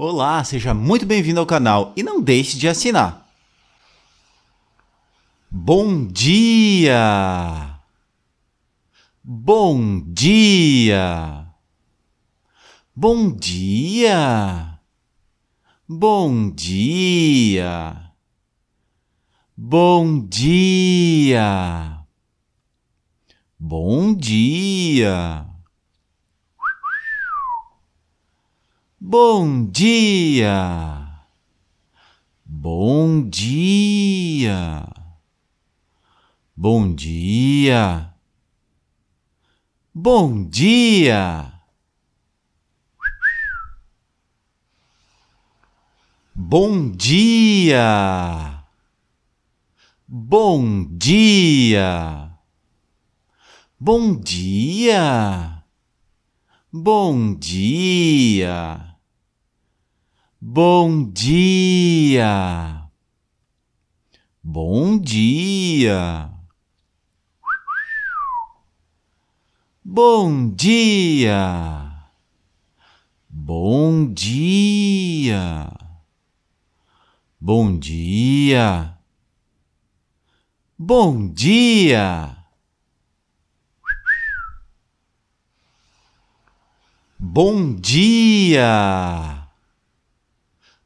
Olá, seja muito bem-vindo ao canal e não deixe de assinar. Bom dia! Bom dia! Bom dia! Bom dia! Bom dia! Bom dia! Bom dia. Bom dia. Bom dia. Bom dia. Bom dia. Bom dia. Bom dia. Bom dia. Bom dia. Bom dia. Bom dia. Bom dia. Bom dia. Bom dia. Bom dia!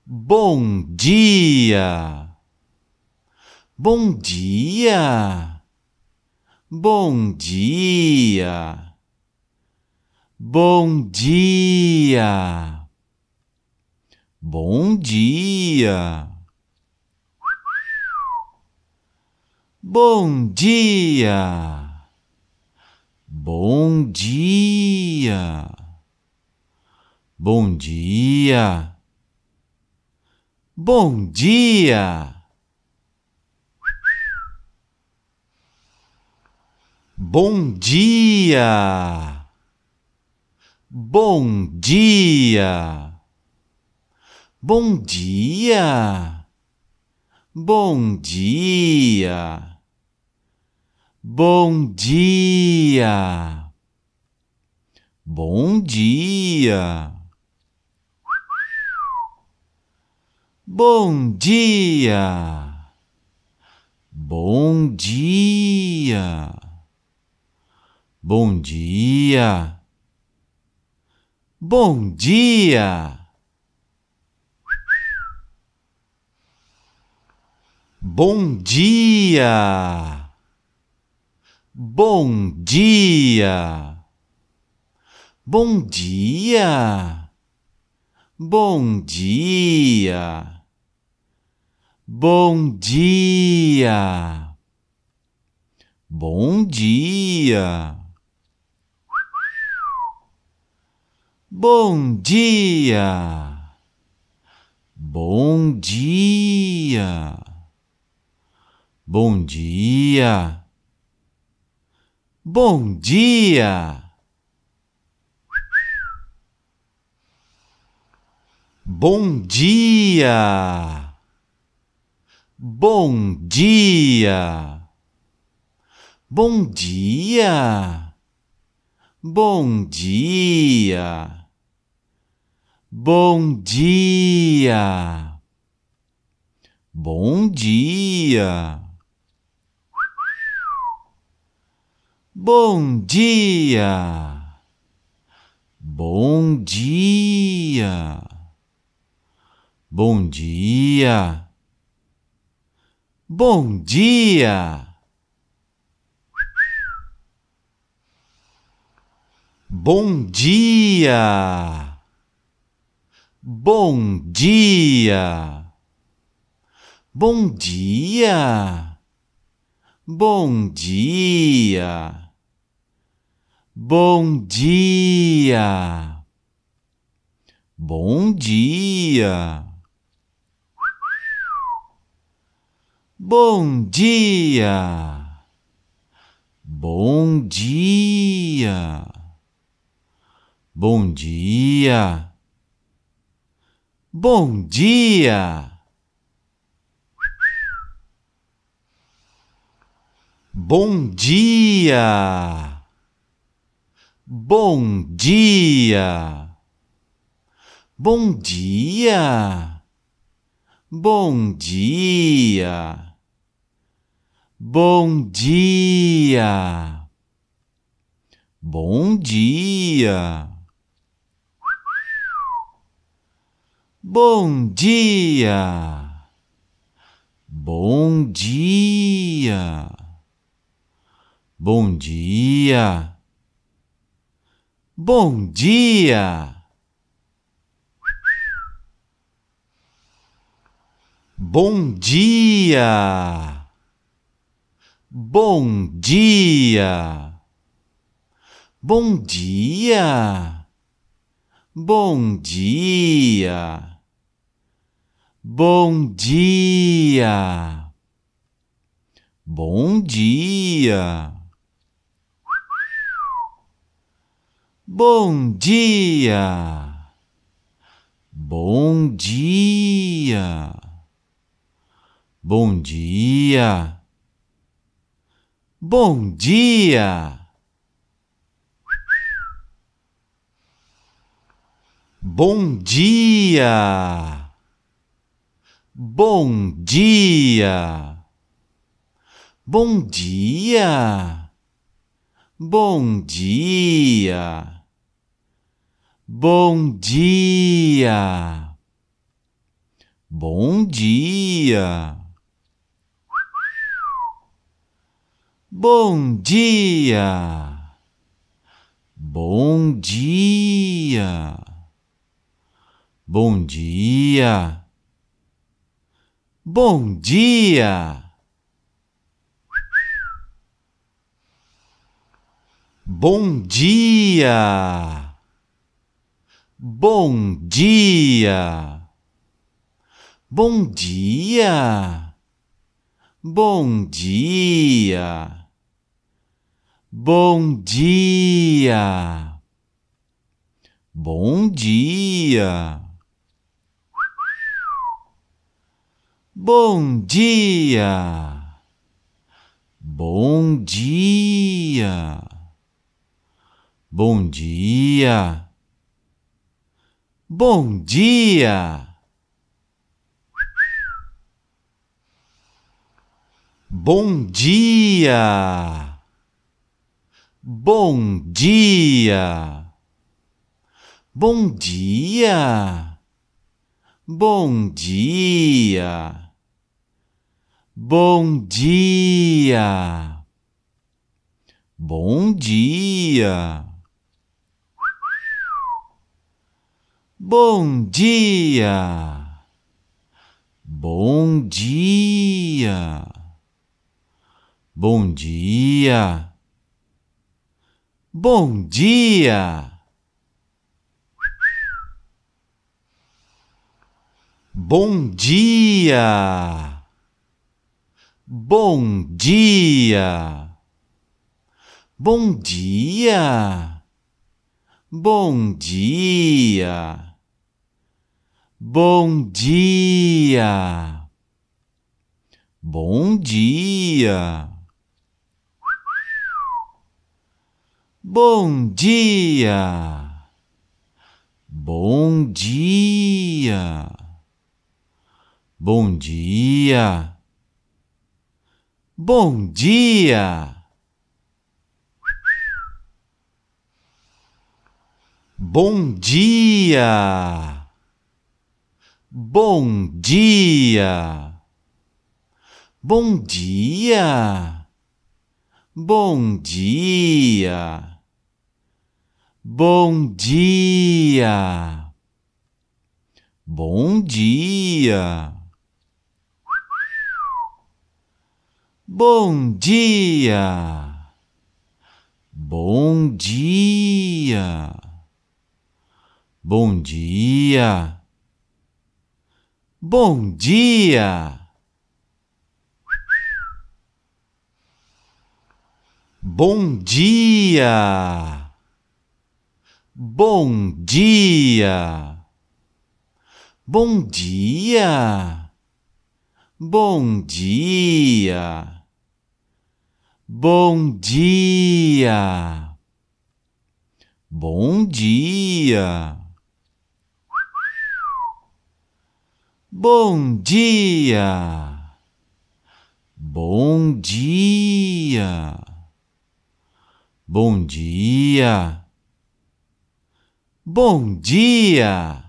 Bom dia! Bom dia! Bom dia! Bom dia! Bom dia! Bom dia! Bom dia! Bom dia. Bom dia. Bom dia. Bom dia. Bom dia. Bom dia. Bom dia. Bom dia. Bom dia! Bom dia! Bom dia! Bom dia! Bom dia! Bom dia! Bom dia! Bom dia! Bom dia! Bom dia! Bom dia! Bom dia! Bom dia! Bom dia! Bom dia! Bom dia! Bom dia! Bom dia! Bom dia! Bom dia! Bom dia! Bom dia! Bom dia! Bom dia! Bom dia! Bom dia! Bom dia! Bom dia! Bom dia! Bom dia! Bom dia. Bom dia. Bom dia. Bom dia. Bom dia. Bom dia. Bom dia. Bom dia. Bom dia. Bom dia. Bom dia. Bom dia. Bom dia. Bom dia. Bom dia. Bom dia! Bom dia! Bom dia! Bom dia! Bom dia! Bom dia! Bom dia! Bom dia! Bom dia! Bom dia! Bom dia! Bom dia! Bom dia! Bom dia! Bom dia! Bom dia. Bom dia. Bom dia. Bom dia. Bom dia. Bom dia. Bom dia. Bom dia. Bom dia. Bom dia. Bom dia. Bom dia. Bom dia. Bom dia. Bom dia. Bom dia. Bom dia. Bom dia. Bom dia. Bom dia. Bom dia. Bom dia. Bom dia. Bom dia! Bom dia! Bom dia! Bom dia! Bom dia! Bom dia! Bom dia! Bom dia. Bom dia. Bom dia. Bom dia. Bom dia. Bom dia. Bom dia. Bom dia. Bom dia. Bom dia. Bom dia. Bom dia. Bom dia. Bom dia. Bom dia. Bom dia. Bom dia. Bom dia. Bom dia. Bom dia. Bom dia. Bom dia. Bom dia. Bom dia!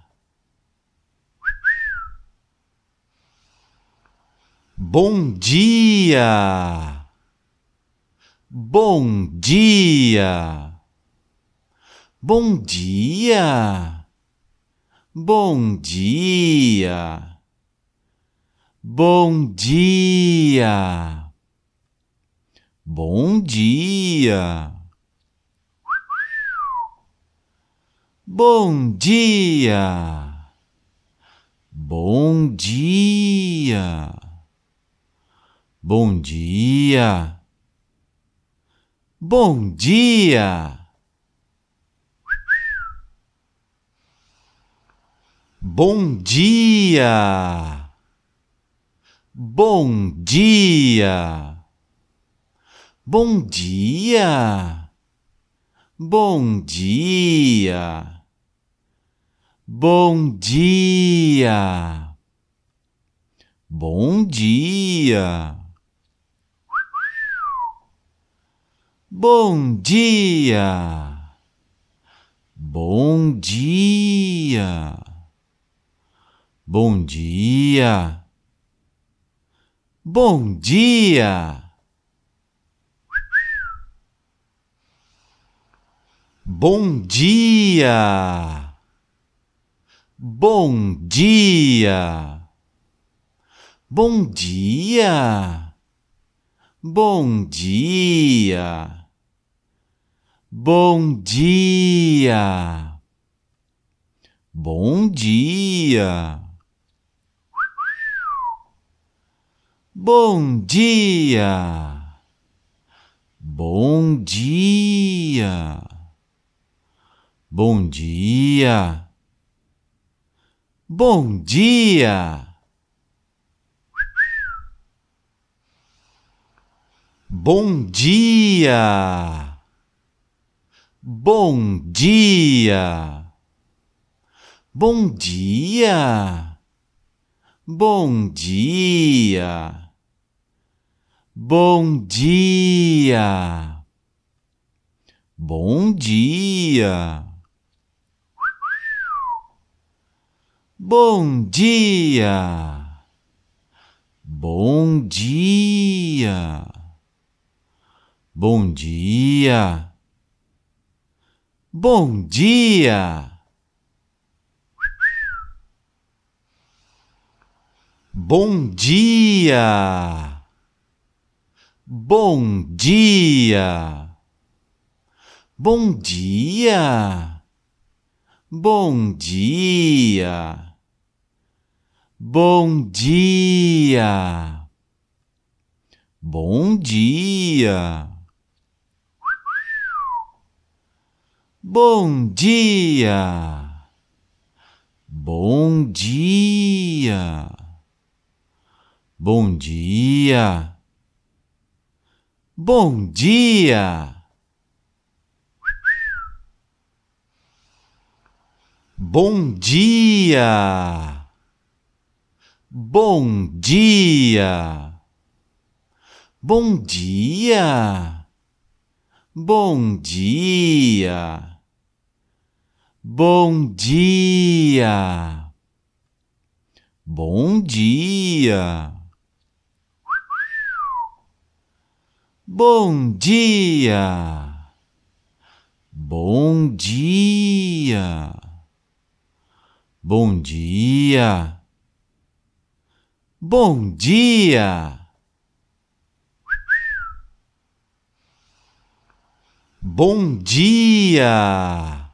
Bom dia! Bom dia! Bom dia! Bom dia! Bom dia! Bom dia! Bom dia. Bom dia. Bom dia. Bom dia. Bom dia. Bom dia. Bom dia. Bom dia. Bom dia. Bom dia. Bom dia. Bom dia. Bom dia. Bom dia. Bom dia. Bom dia. Bom dia. Bom dia. Bom dia. Bom dia. Bom dia. Bom dia. Bom dia. Bom dia! Bom dia! Bom dia! Bom dia! Bom dia! Bom dia! Bom dia! Bom dia. Bom dia. Bom dia. Bom dia. Bom dia. Bom dia. Bom dia. Bom dia. Bom dia. Bom dia. Bom dia. Bom dia. Bom dia. Bom dia. Bom dia. Bom dia! Bom dia! Bom dia! Bom dia! Bom dia! Bom dia! Bom dia! Bom dia! Bom dia! Bom dia!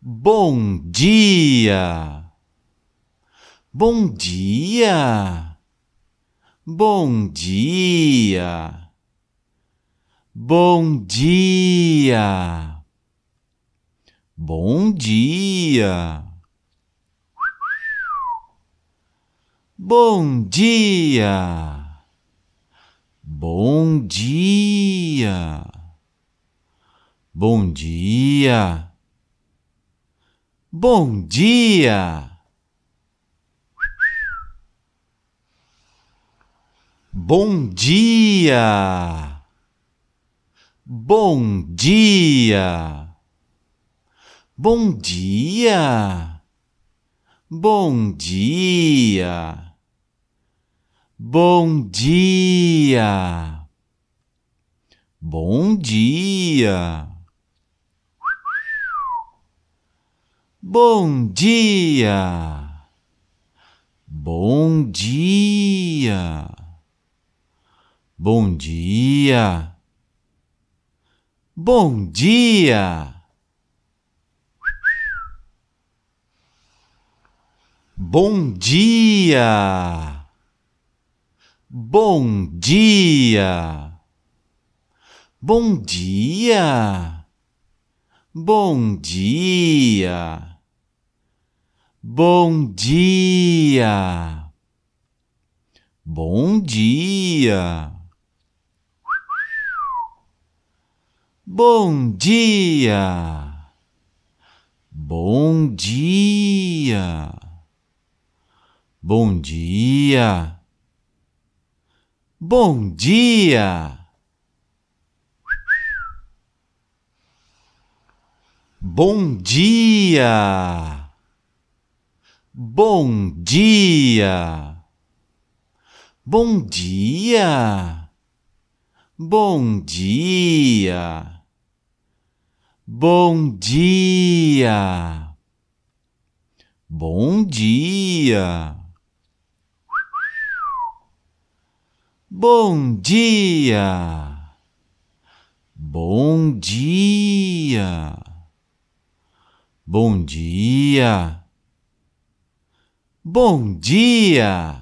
Bom dia! Bom dia! Bom dia! Bom dia! Bom dia! Bom dia. Bom dia. Bom dia. Bom dia. Bom dia. Bom dia. Bom dia. Bom dia. Bom dia. Bom dia. Bom dia. Bom dia. Bom dia. Bom dia. Bom dia. Bom dia. Bom dia. Bom dia. Bom dia. Bom dia. Bom dia. Bom dia. Bom dia. Bom dia! Bom dia! Bom dia! Bom dia! Bom dia! Bom dia! Bom dia! Bom dia. Bom dia. Bom dia. Bom dia.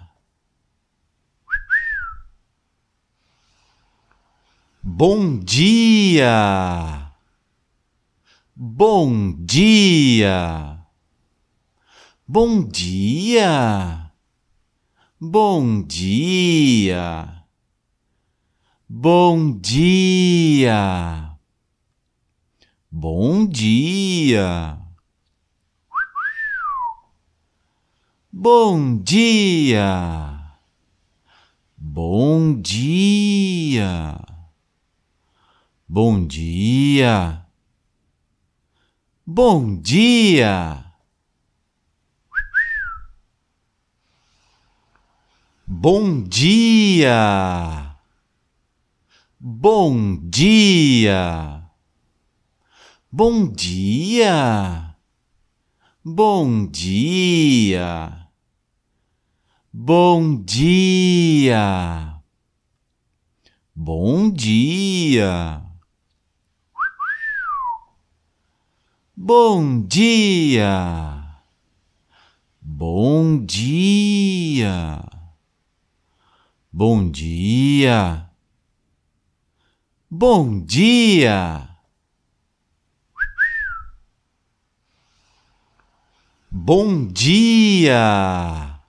Bom dia. Bom dia. Bom dia. Bom dia. Bom dia. Bom dia. Bom dia. Bom dia. Bom dia. Bom dia. Bom dia. Bom dia. Bom dia. Bom dia. Bom dia. Bom dia. Bom dia. Bom dia. Bom dia. Bom dia! Bom dia!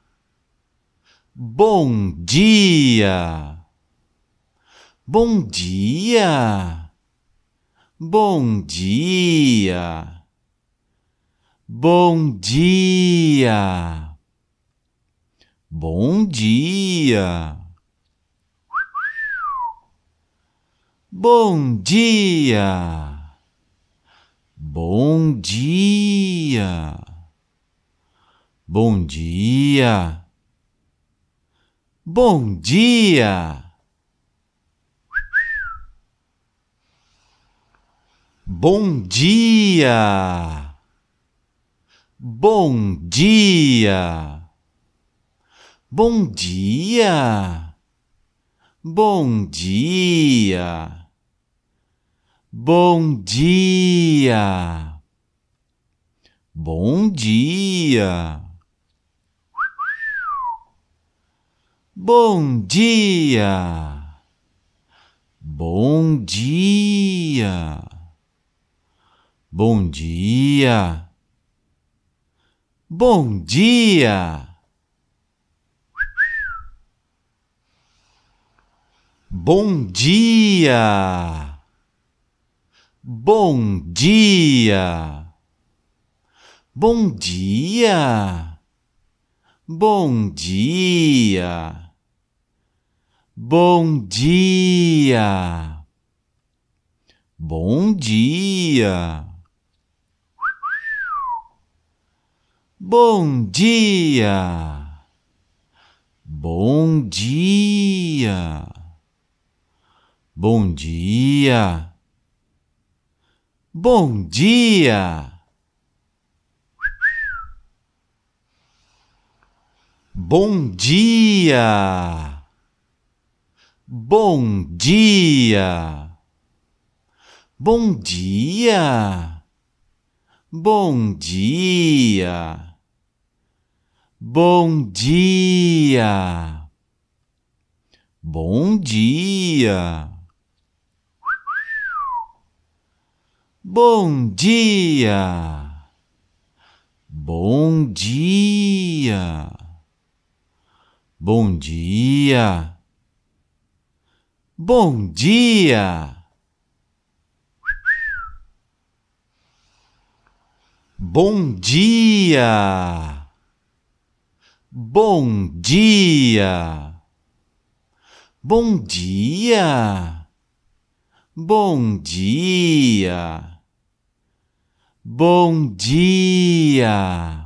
Bom dia! Bom dia! Bom dia! Bom dia! Bom dia! Bom dia. Bom dia. Bom dia. Bom dia. Bom dia. Bom dia. Bom dia. Bom dia. Bom dia. Bom dia. Bom dia. Bom dia. Bom dia. Bom dia. Bom dia. Bom dia. Bom dia. Bom dia. Bom dia. Bom dia. Bom dia. Bom dia. Bom dia. Bom dia! Bom dia! Bom dia! Bom dia! Bom dia! Bom dia! Bom dia! Bom dia! Bom dia! Bom dia! Bom dia! Bom dia! Bom dia! Bom dia! Bom dia! Bom dia.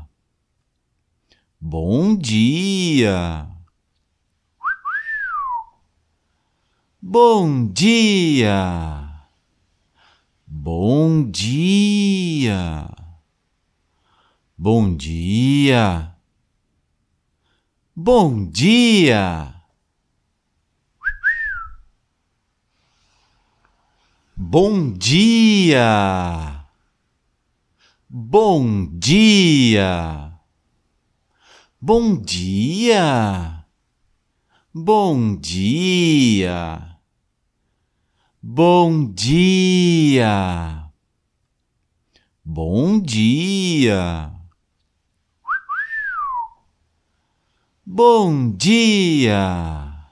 Bom dia. Bom dia. Bom dia. Bom dia. Bom dia. Bom dia. Bom dia! Bom dia! Bom dia! Bom dia! Bom dia! Bom dia!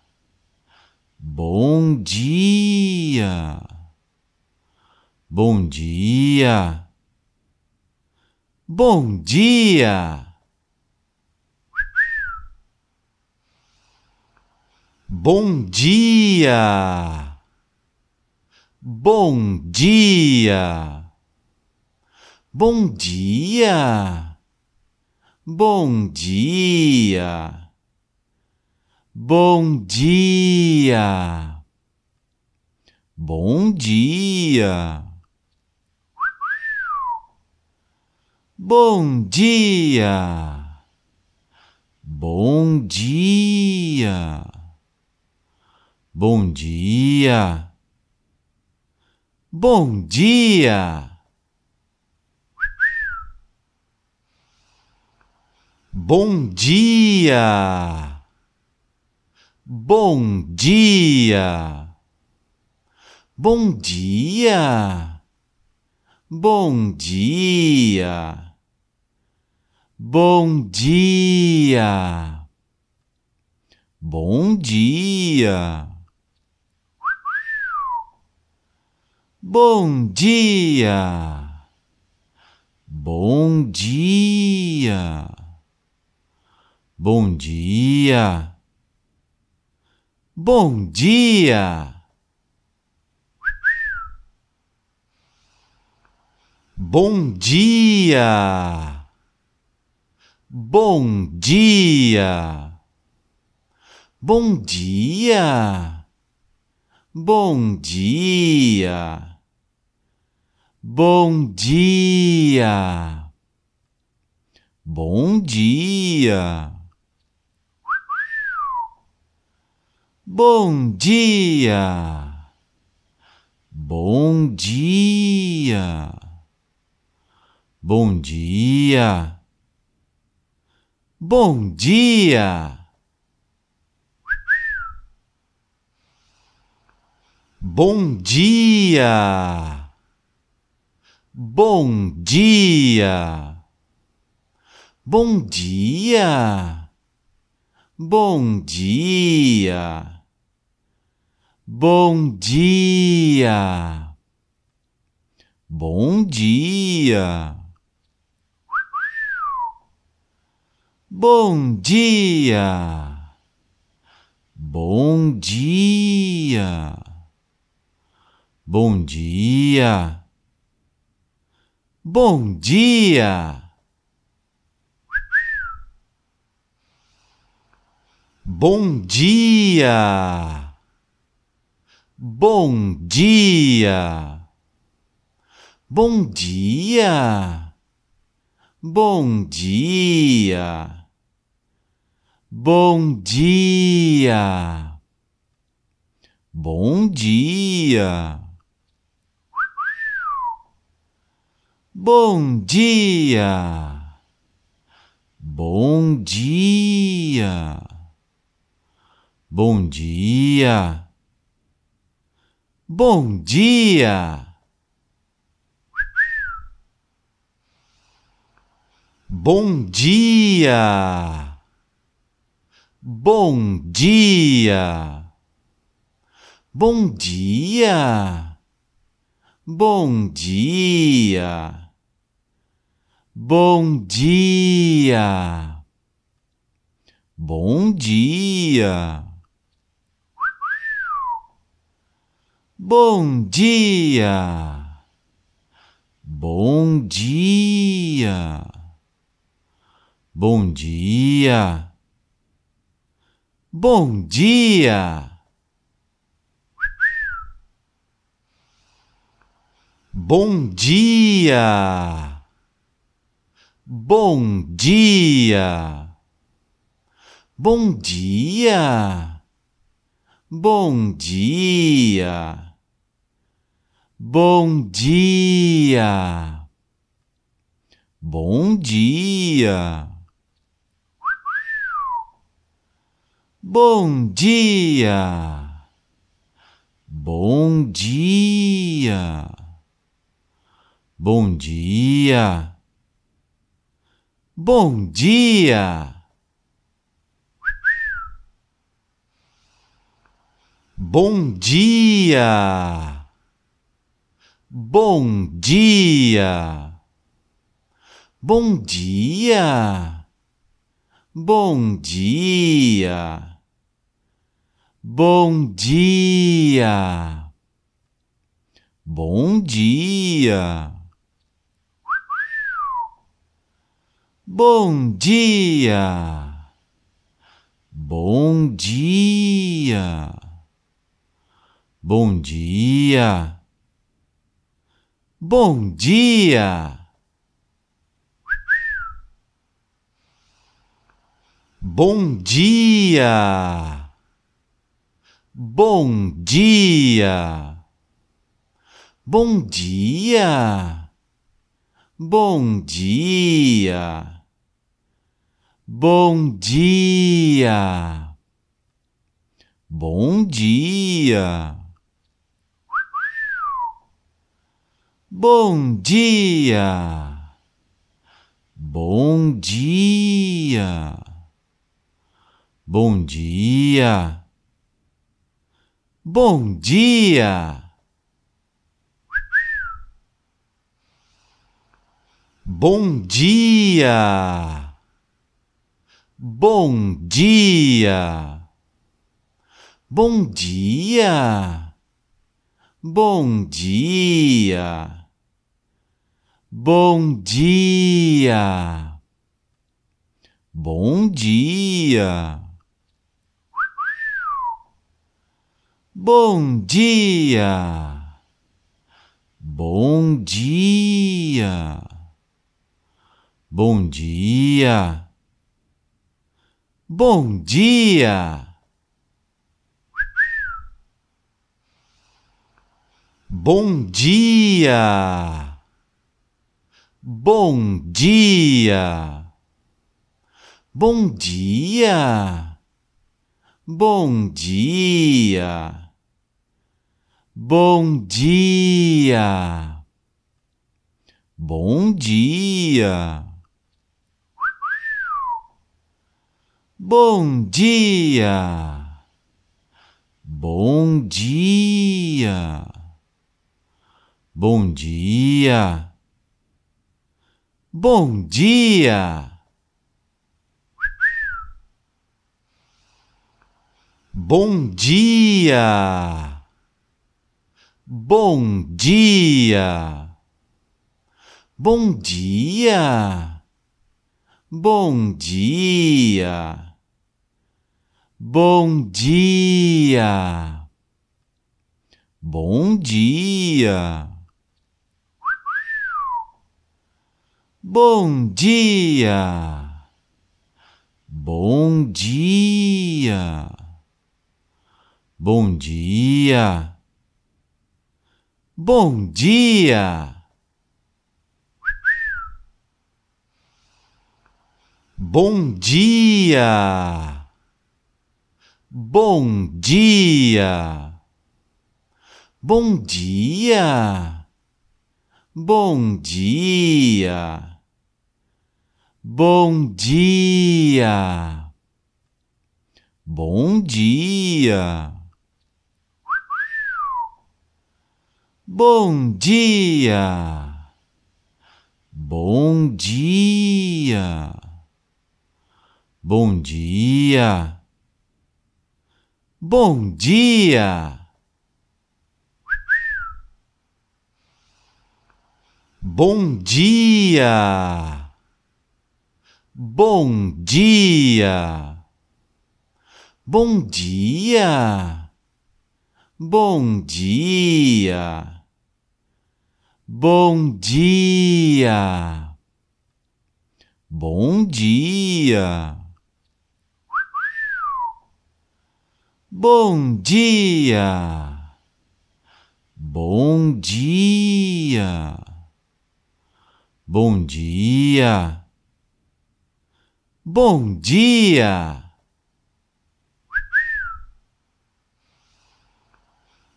Bom dia! Bom dia! Bom dia! Bom dia! Bom dia! Bom dia! Bom dia! Bom dia! Bom dia! Bom dia. Bom dia. Bom dia. Bom dia. Bom dia. Bom dia. Bom dia. Bom dia. Bom dia. Bom dia. Bom dia. Bom dia. Bom dia. Bom dia. Bom dia. Bom dia. Bom dia. Bom dia. Bom dia. Bom dia. Bom dia. Bom dia. Bom dia. Bom dia! Bom dia! Bom dia! Bom dia! Bom dia! Bom dia! Bom dia! Bom dia! Bom dia! Bom dia! Bom dia! Bom dia! Bom dia! Bom dia! Bom dia! Bom dia. Bom dia. Bom dia. Bom dia. Bom dia. Bom dia. Bom dia. Bom dia. Bom dia. Bom dia. Bom dia. Bom dia. Bom dia. Bom dia. Bom dia. Bom dia! Bom dia! Bom dia! Bom dia! Bom dia! Bom dia! Bom dia! Bom dia. Bom dia. Bom dia. Bom dia. Bom dia. Bom dia. Bom dia. Bom dia. Bom dia. Bom dia. Bom dia. Bom dia. Bom dia. Bom dia. Bom dia. Bom dia. Bom dia. Bom dia. Bom dia. Bom dia. Bom dia. Bom dia. Bom dia. Bom dia! Bom dia! Bom dia! Bom dia! Bom dia! Bom dia! Bom dia! Bom dia. Bom dia. Bom dia. Bom dia. Bom dia. Bom dia. Bom dia. Bom dia. Bom dia. Bom dia. Bom dia. Bom dia. Bom dia. Bom dia. Bom dia! Bom dia! Bom dia! Bom dia! Bom dia! Bom dia! Bom dia! Bom dia! Bom dia. Bom dia. Bom dia. Bom dia. Bom dia. Bom dia. Bom dia. Bom dia. Bom dia! Bom dia! Bom dia! Bom dia! Bom dia! Bom dia! Bom dia! Bom dia! Bom dia. Bom dia. Bom dia. Bom dia. Bom dia. Bom dia.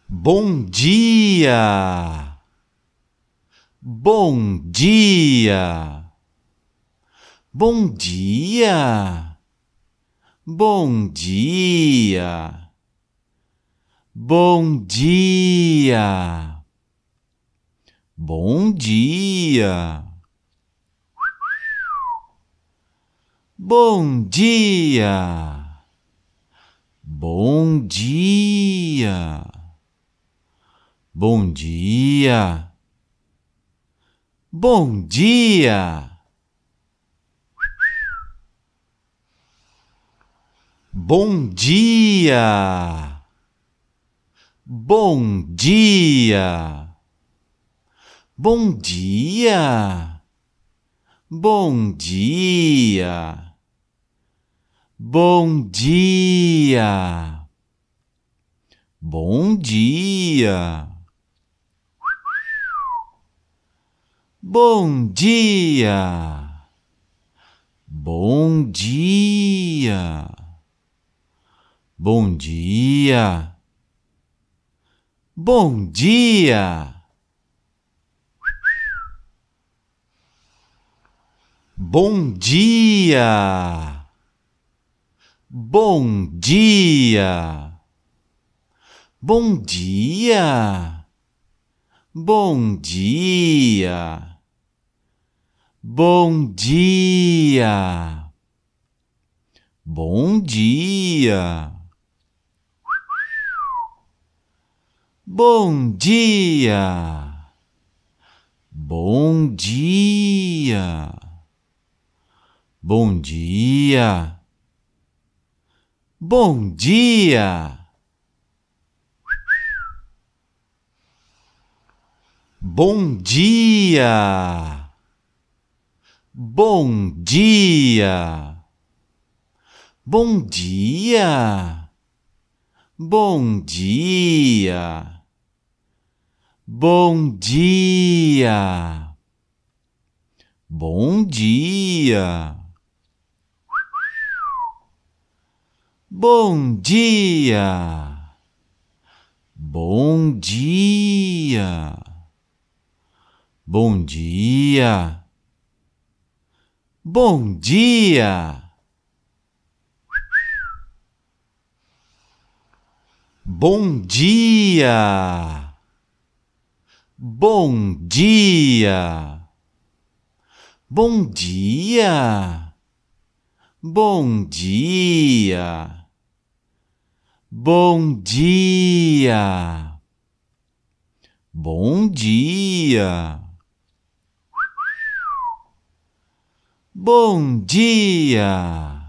Bom dia. Bom dia. Bom dia. Bom dia. Bom dia. Bom dia. Bom dia. Bom dia. Bom dia. Bom dia! Bom dia! Bom dia! Bom dia! Bom dia! Bom dia! Bom dia! Bom dia. Bom dia. Bom dia. Bom dia. Bom dia. Bom dia. Bom dia. Bom dia. Bom dia. Bom dia. Bom dia. Bom dia. Bom dia. Bom dia. Bom dia. Bom dia. Bom dia. Bom dia. Bom dia. Bom dia. Bom dia. Bom dia. Bom dia. Bom dia! Bom dia! Bom dia! Bom dia! Bom dia! Bom dia! Bom dia! Bom dia.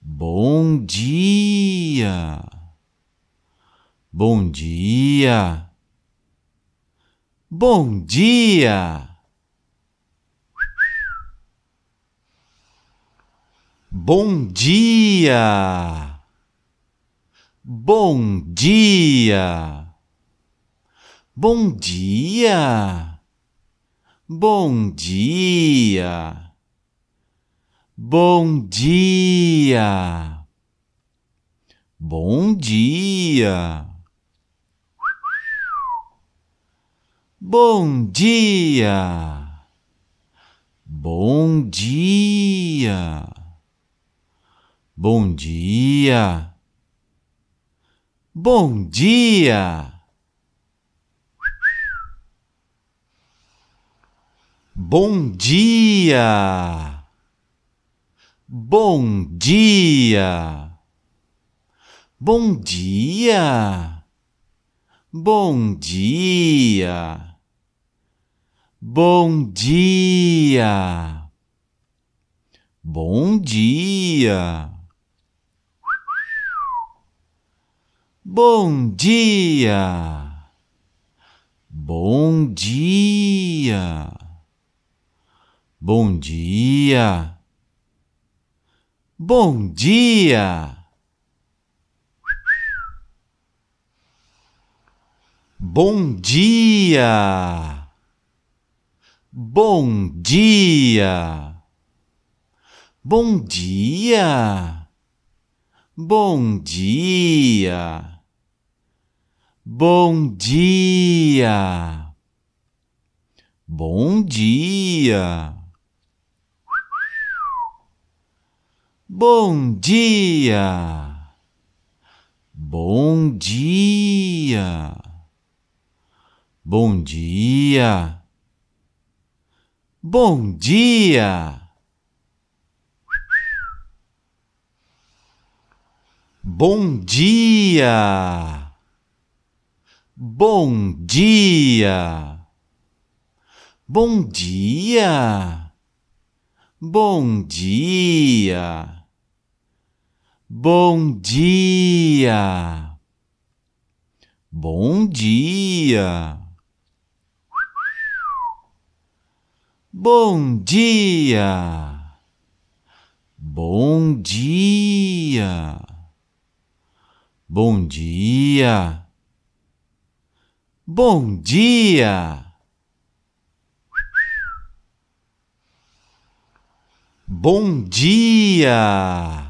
Bom dia. Bom dia. Bom dia. Bom dia. Bom dia. Bom dia. Bom dia. Bom dia. Bom dia. Bom dia. Bom dia. Bom dia. Bom dia. Bom dia. Bom dia. Bom dia. Bom dia. Bom dia. Bom dia. Bom dia. Bom dia. Bom dia. Bom dia! Bom dia! Bom dia! Bom dia! Bom dia! Bom dia! Bom dia! Bom dia. Bom dia. Bom dia. Bom dia. Bom dia. Bom dia. Bom dia. Bom dia. Bom dia. Bom dia. Bom dia. Bom dia. Bom dia. Bom dia. Bom dia.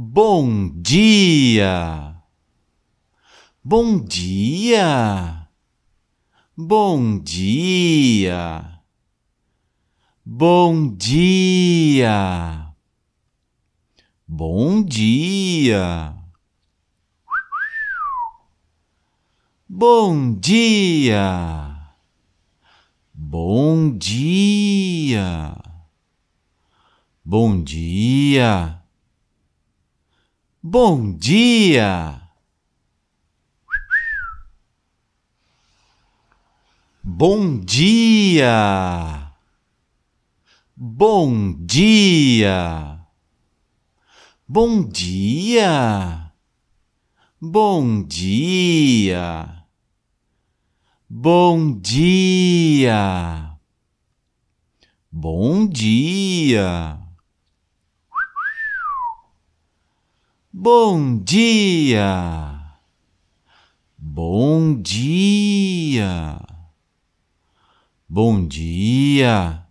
Bom dia. Bom dia. Bom dia. Bom dia. Bom dia. Bom dia. Bom dia. Bom dia. Bom dia! Bom dia! Bom dia! Bom dia! Bom dia! Bom dia! Bom dia! Bom dia! Bom dia! Bom dia!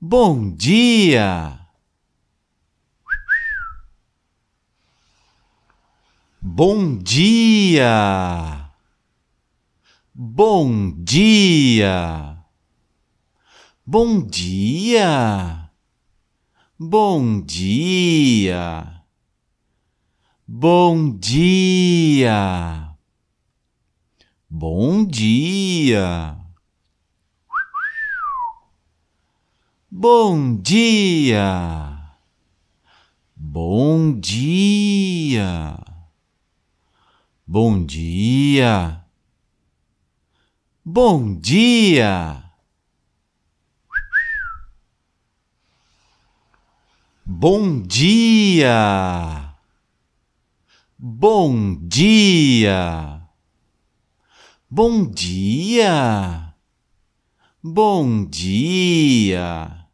Bom dia! Bom dia! Bom dia! Bom dia! Bom dia! Bom dia. Bom dia. Bom dia. Bom dia. Bom dia. Bom dia. Bom dia. Bom dia! Bom dia! Bom dia!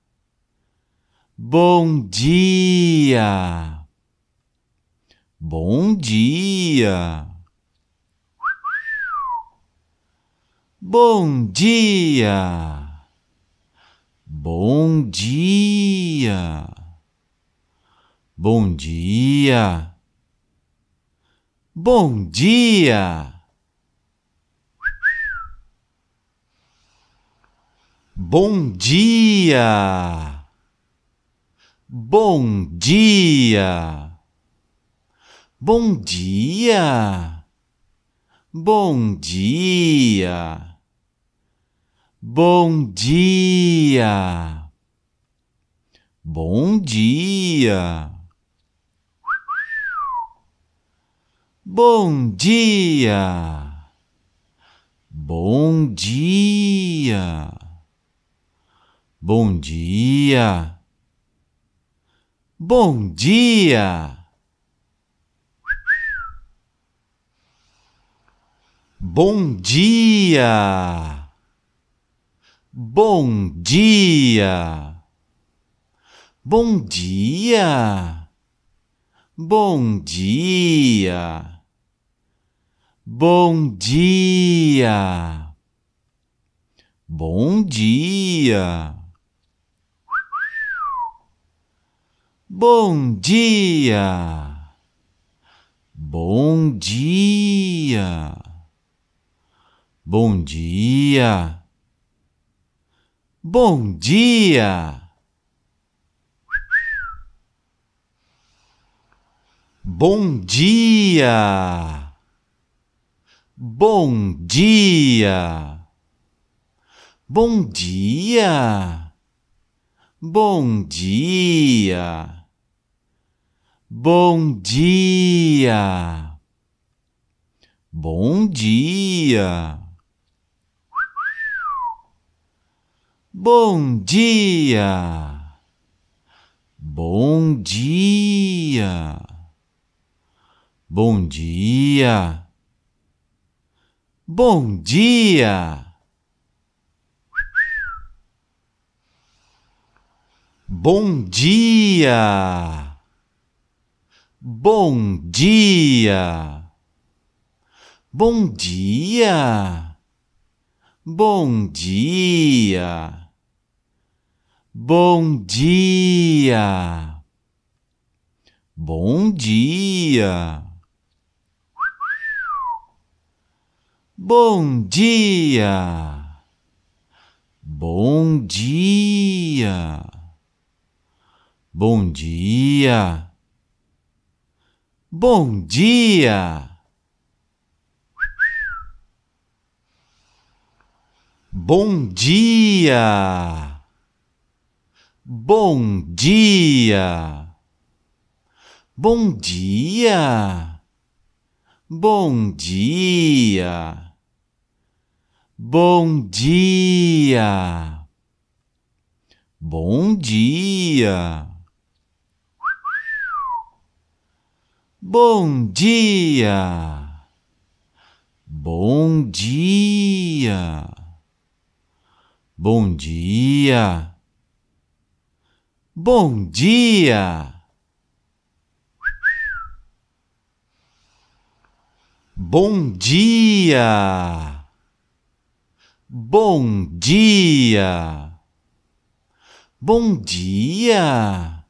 Bom dia! Bom dia! Bom dia! Bom dia! Bom dia! Bom dia! Bom dia! Bom dia! Bom dia! Bom dia! Bom dia! Bom dia! Bom dia! Bom dia! Bom dia! Bom dia! Bom dia! Bom dia! Bom dia! Bom dia! Bom dia. Bom dia. Bom dia. Bom dia. Bom dia. Bom dia. Bom dia. Bom dia. Bom dia. Bom dia. Bom dia. Bom dia. Bom dia. Bom dia. Bom dia. Bom dia! Bom dia! Bom dia! Bom dia! Bom dia! Bom dia! Bom dia! Bom dia! Bom dia! Bom dia! Bom dia! Bom dia! Bom dia! Bom dia! Bom dia! Bom dia. Bom dia. Bom dia. Bom dia. Bom dia. Bom dia. Bom dia. Bom dia. Bom dia.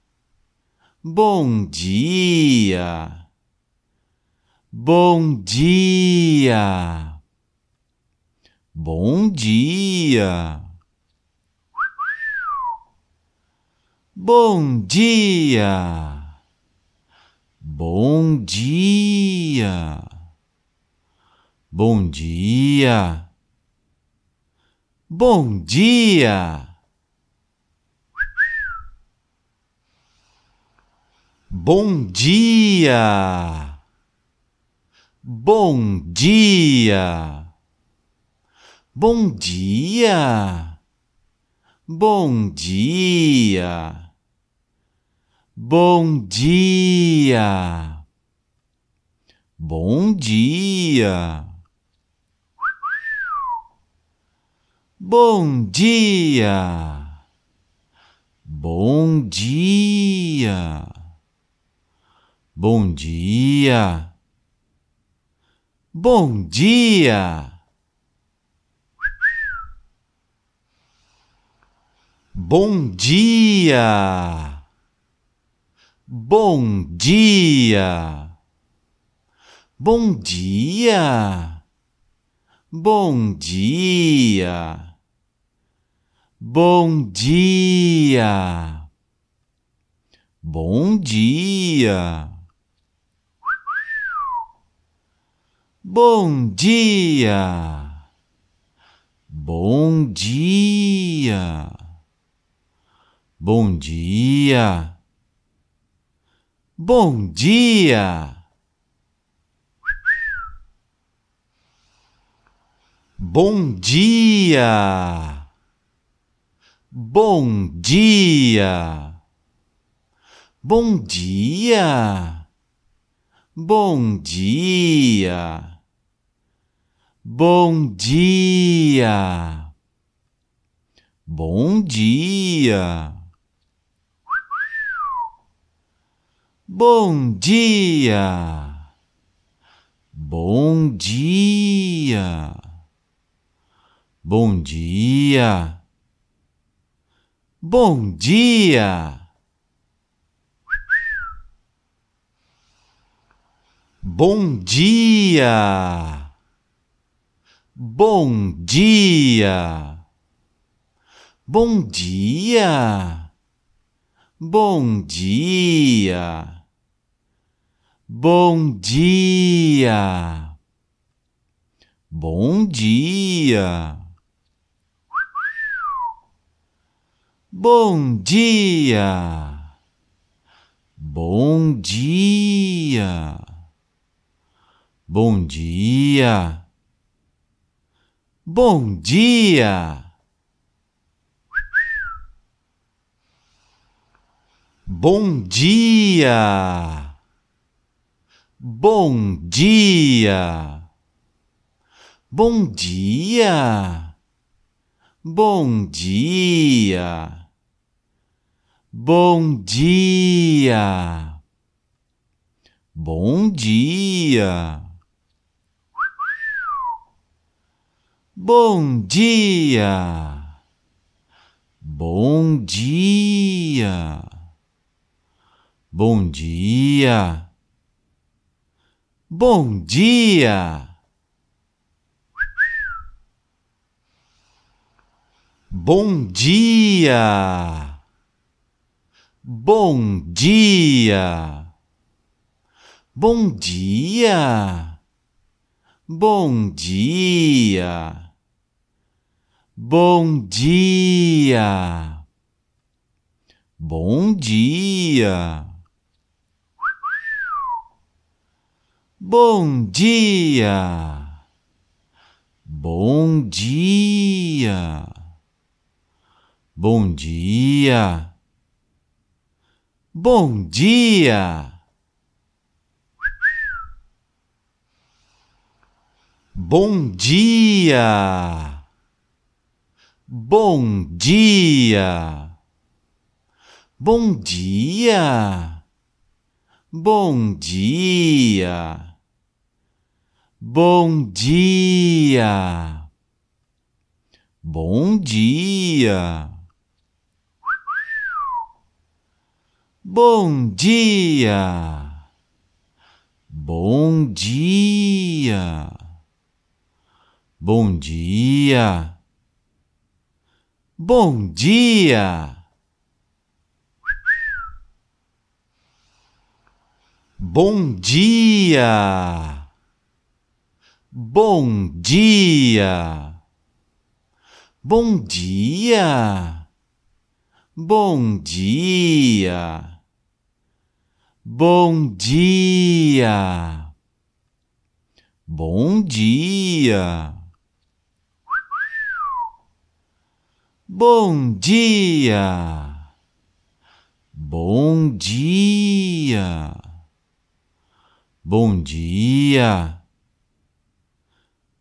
Bom dia. Bom dia. Bom dia. Bom dia. Bom dia. Bom dia. Bom dia! Bom dia! Bom dia! Bom dia! Bom dia! Bom dia! Bom dia! Bom dia. Bom dia. Bom dia. Bom dia. Bom dia. Bom dia. Bom dia. Bom dia. Bom dia. Bom dia. Bom dia. Bom dia. Bom dia. Bom dia. Bom dia. Bom dia. Bom dia. Bom dia. Bom dia. Bom dia. Bom dia. Bom dia. Bom dia. Bom dia! Bom dia! Bom dia! Bom dia! Bom dia! Bom dia! Bom dia! Bom dia. Bom dia. Bom dia. Bom dia. Bom dia. Bom dia. Bom dia. Bom dia. Bom dia. Bom dia. Bom dia. Bom dia. Bom dia. Bom dia. Bom dia. Bom dia. Bom dia. Bom dia. Bom dia. Bom dia. Bom dia. Bom dia. Bom dia. Bom dia! Bom dia! Bom dia! Bom dia! Bom dia! Bom dia! Bom dia! Bom dia. Bom dia. Bom dia. Bom dia. Bom dia. Bom dia. Bom dia. Bom dia. Bom dia. Bom dia. Bom dia. Bom dia. Bom dia.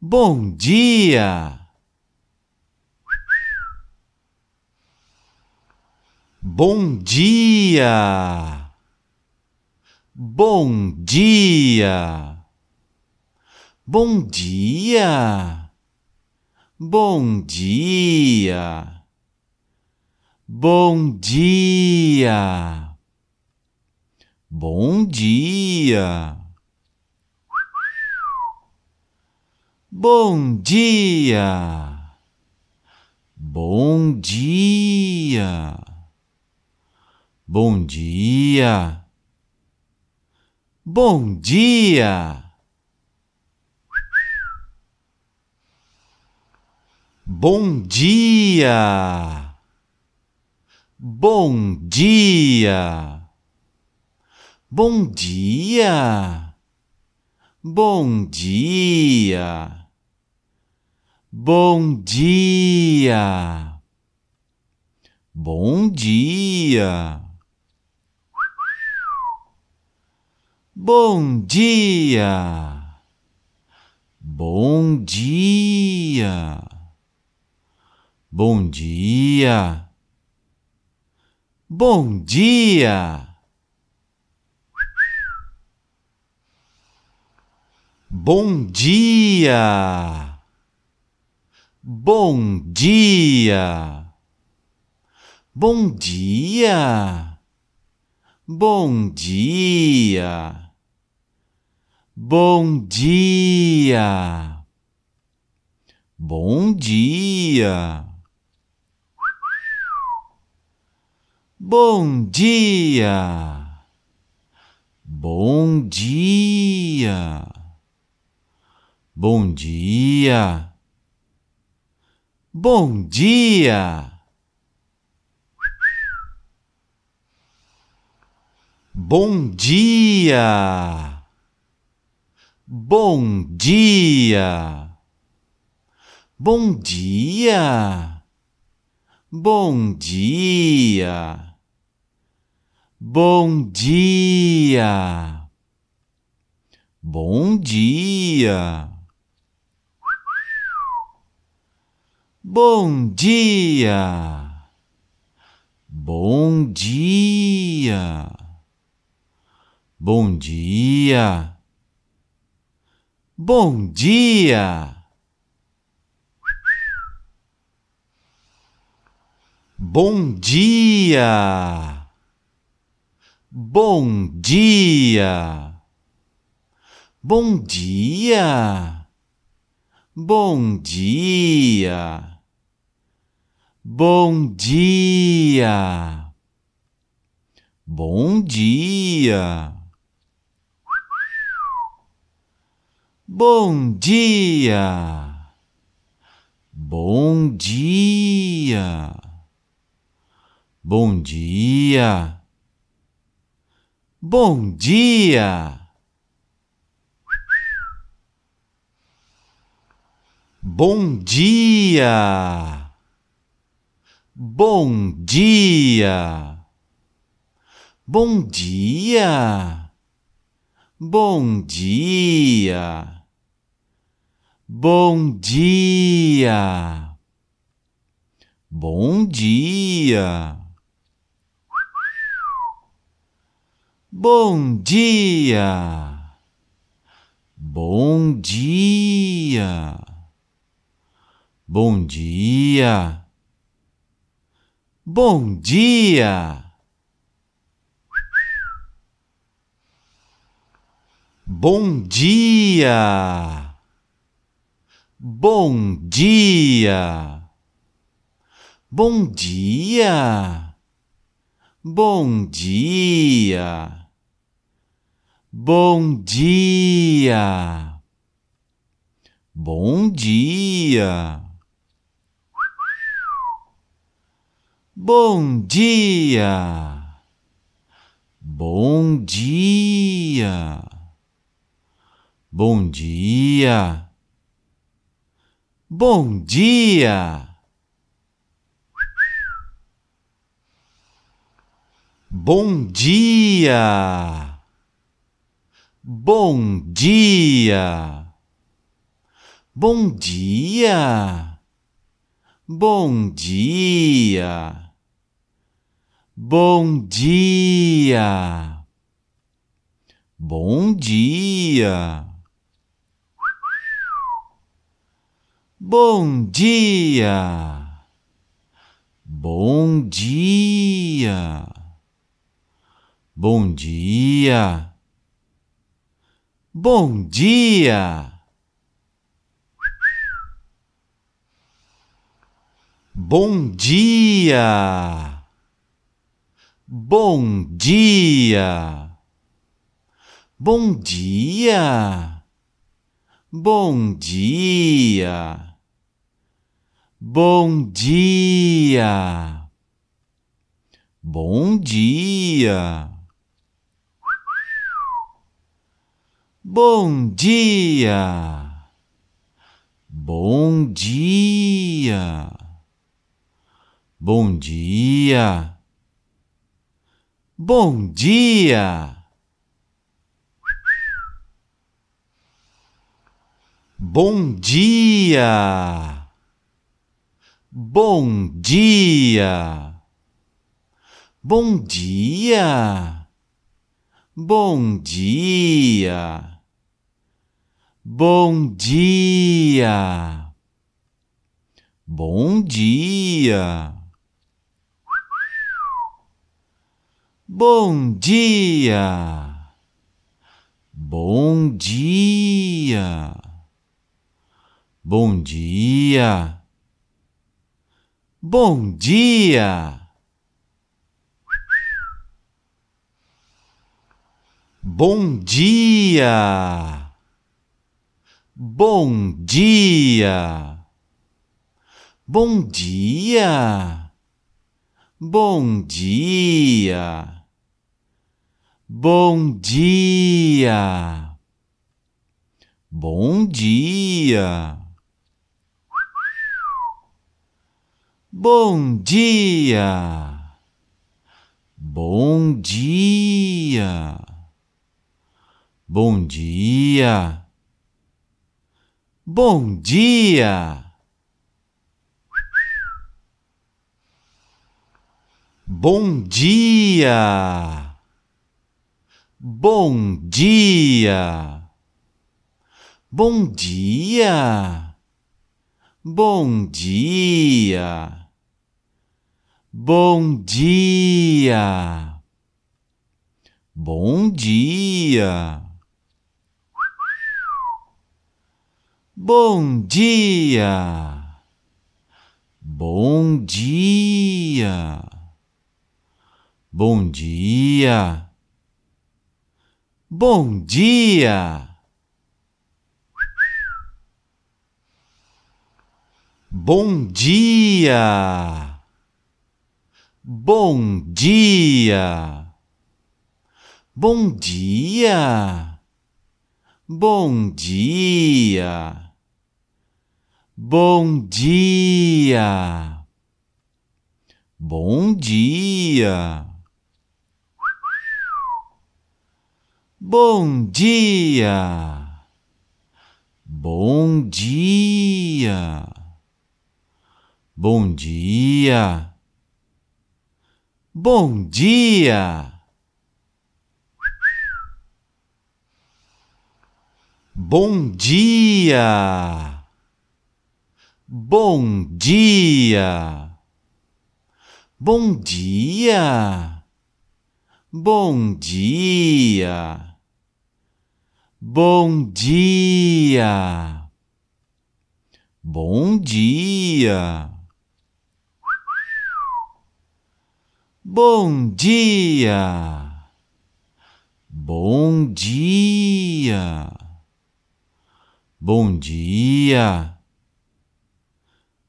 Bom dia. Bom dia. Bom dia. Bom dia. Bom dia. Bom dia. Bom dia. Bom dia. Bom dia. Bom dia. Bom dia! Bom dia! Bom dia! Bom dia! Bom dia! Bom dia! Bom dia! Bom dia. Bom dia. Bom dia. Bom dia. Bom dia. Bom dia. Bom dia. Bom dia. Bom dia. Bom dia. Bom dia. Bom dia. Bom dia. Bom dia. Bom dia. Bom dia. Bom dia. Bom dia. Bom dia. Bom dia. Bom dia. Bom dia. Bom dia. Bom dia! Bom dia! Bom dia! Bom dia! Bom dia! Bom dia! Bom dia! Bom dia. Bom dia. Bom dia. Bom dia. Bom dia. Bom dia. Bom dia. Bom dia. Bom dia. Bom dia. Bom dia. Bom dia. Bom dia. Bom dia. Bom dia. Bom dia! Bom dia! Bom dia! Bom dia! Bom dia! Bom dia! Bom dia! Bom dia! Bom dia! Bom dia! Bom dia! Bom dia! Bom dia! Bom dia! Bom dia! Bom dia. Bom dia. Bom dia. Bom dia. Bom dia. Bom dia. Bom dia. Bom dia. Bom dia. Bom dia. Bom dia. Bom dia. Bom dia. Bom dia. Bom dia. Bom dia. Bom dia. Bom dia. Bom dia. Bom dia. Bom dia. Bom dia. Bom dia. Bom dia! Bom dia! Bom dia! Bom dia! Bom dia! Bom dia! Bom dia! Bom dia! Bom dia! Bom dia! Bom dia! Bom dia! Bom dia! Bom dia! Bom dia! Bom dia. Bom dia. Bom dia. Bom dia. Bom dia. Bom dia. Bom dia. Bom dia. Bom dia. Bom dia. Bom dia. Bom dia. Bom dia. Bom dia. Bom dia. Bom dia! Bom dia! Bom dia! Bom dia! Bom dia! Bom dia! Bom dia! Bom dia! Bom dia! Bom dia!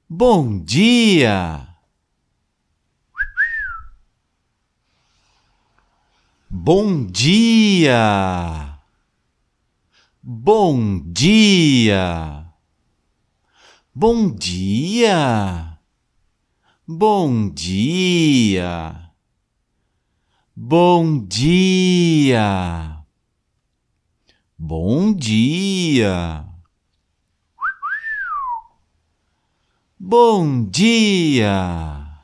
Bom dia! Bom dia! Bom dia! Bom dia! Bom dia! Bom dia. Bom dia. Bom dia.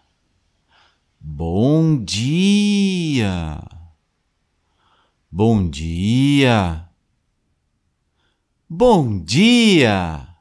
Bom dia. Bom dia. Bom dia.